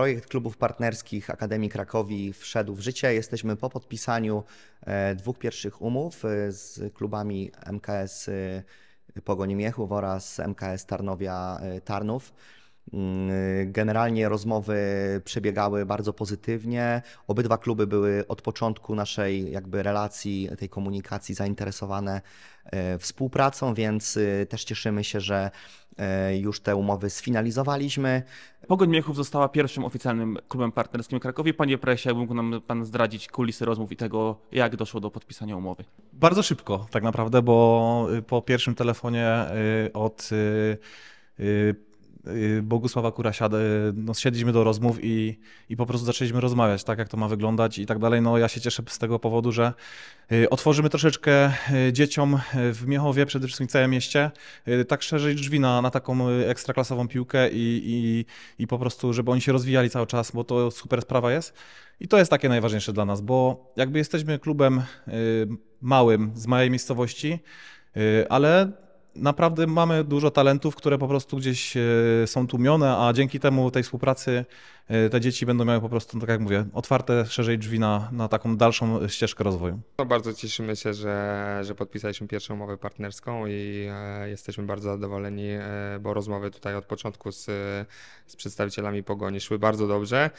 Projekt klubów partnerskich Akademii Krakowi wszedł w życie. Jesteśmy po podpisaniu e, dwóch pierwszych umów e, z klubami MKS e, Pogoń Miechów oraz MKS Tarnowia Tarnów. Mm, generalnie rozmowy przebiegały bardzo pozytywnie. Obydwa kluby były od początku naszej jakby relacji, tej komunikacji zainteresowane e, współpracą, więc y, też cieszymy się, że e, już te umowy sfinalizowaliśmy. Pogoń Miechów została pierwszym oficjalnym klubem partnerskim Krakowie. Panie presie, mógł nam pan zdradzić kulisy rozmów i tego, jak doszło do podpisania umowy? Bardzo szybko tak naprawdę, bo y, po pierwszym telefonie y, od Y, Bogusława Kurasiada, no do rozmów i, i po prostu zaczęliśmy rozmawiać, tak jak to ma wyglądać i tak dalej. No ja się cieszę z tego powodu, że y, otworzymy troszeczkę y, dzieciom w Miechowie, przede wszystkim w całym mieście, tak szerzej drzwi na, na taką ekstraklasową piłkę i, i, i po prostu, żeby oni się rozwijali cały czas, bo to super sprawa jest. I to jest takie najważniejsze dla nas, bo jakby jesteśmy klubem małym z małej miejscowości, ale naprawdę mamy dużo talentów, które po prostu gdzieś e, są tłumione, a dzięki temu tej współpracy E, te dzieci będą miały po prostu, tak jak mówię, otwarte szerzej drzwi na, na taką dalszą ścieżkę rozwoju. No bardzo cieszymy się, że, że podpisaliśmy pierwszą umowę partnerską i e, jesteśmy bardzo zadowoleni, e, bo rozmowy tutaj od początku z, z przedstawicielami Pogoni szły bardzo dobrze.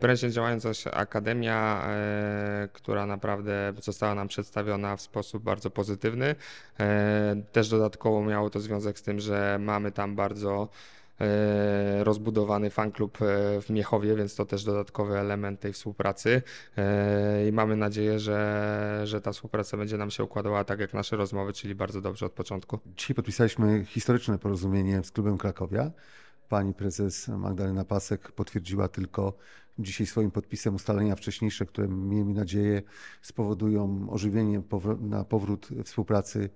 Prężnie działająca akademia, która naprawdę została nam przedstawiona w sposób bardzo pozytywny. Też dodatkowo miało to związek z tym, że mamy tam bardzo E, rozbudowany fanklub e, w Miechowie, więc to też dodatkowy element tej współpracy e, i mamy nadzieję, że, że ta współpraca będzie nam się układała tak jak nasze rozmowy, czyli bardzo dobrze od początku. Dzisiaj podpisaliśmy historyczne porozumienie z klubem Krakowia. Pani prezes Magdalena Pasek potwierdziła tylko dzisiaj swoim podpisem ustalenia wcześniejsze, które miejmy nadzieję spowodują ożywienie na powrót współpracy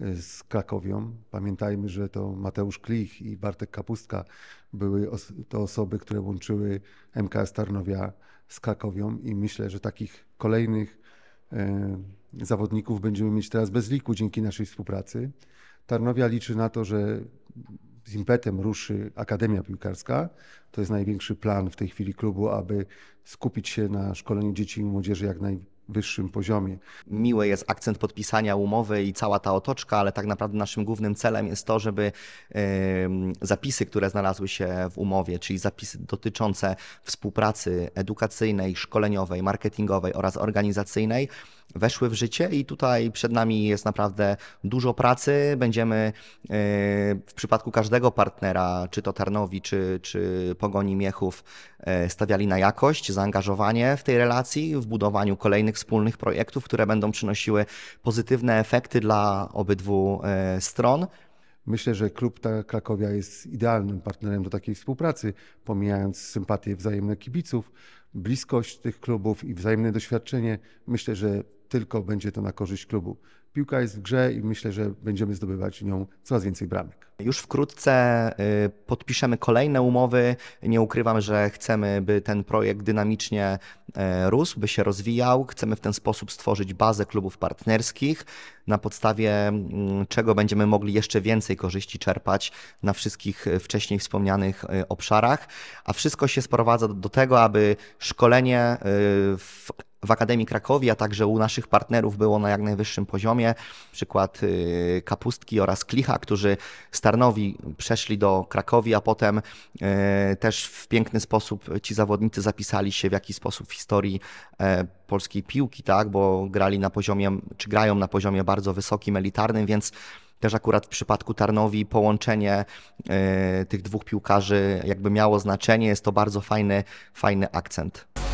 z Krakowią. Pamiętajmy, że to Mateusz Klich i Bartek Kapustka były os to osoby, które łączyły MKS Tarnowia z Krakowią i myślę, że takich kolejnych e, zawodników będziemy mieć teraz bez liku dzięki naszej współpracy. Tarnowia liczy na to, że z impetem ruszy Akademia Piłkarska. To jest największy plan w tej chwili klubu, aby skupić się na szkoleniu dzieci i młodzieży jak najbardziej wyższym poziomie. Miły jest akcent podpisania umowy i cała ta otoczka, ale tak naprawdę naszym głównym celem jest to, żeby zapisy, które znalazły się w umowie, czyli zapisy dotyczące współpracy edukacyjnej, szkoleniowej, marketingowej oraz organizacyjnej, weszły w życie i tutaj przed nami jest naprawdę dużo pracy. Będziemy e, w przypadku każdego partnera, czy to Tarnowi, czy, czy Pogoni Miechów, e, stawiali na jakość, zaangażowanie w tej relacji, w budowaniu kolejnych wspólnych projektów, które będą przynosiły pozytywne efekty dla obydwu e, stron. Myślę, że klub Krakowia jest idealnym partnerem do takiej współpracy, pomijając sympatie wzajemne kibiców, bliskość tych klubów i wzajemne doświadczenie. Myślę, że tylko będzie to na korzyść klubu. Piłka jest w grze i myślę, że będziemy zdobywać nią coraz więcej bramek. Już wkrótce y, podpiszemy kolejne umowy. Nie ukrywam, że chcemy, by ten projekt dynamicznie y, rósł, by się rozwijał. Chcemy w ten sposób stworzyć bazę klubów partnerskich, na podstawie mm, czego będziemy mogli jeszcze więcej korzyści czerpać na wszystkich y, wcześniej wspomnianych obszarach. A wszystko się sprowadza do tego, aby szkolenie w w Akademii Krakowie, a także u naszych partnerów było na jak najwyższym poziomie. Przykład y, Kapustki oraz Klicha, którzy z Tarnowi przeszli do Krakowi, a potem y, też w piękny sposób ci zawodnicy zapisali się w jakiś sposób w historii e, polskiej piłki, tak, bo grali na poziomie, czy grają na poziomie bardzo wysokim, elitarnym, więc też akurat w przypadku Tarnowi połączenie e, tych dwóch piłkarzy jakby miało znaczenie. Jest to bardzo fajny, fajny akcent.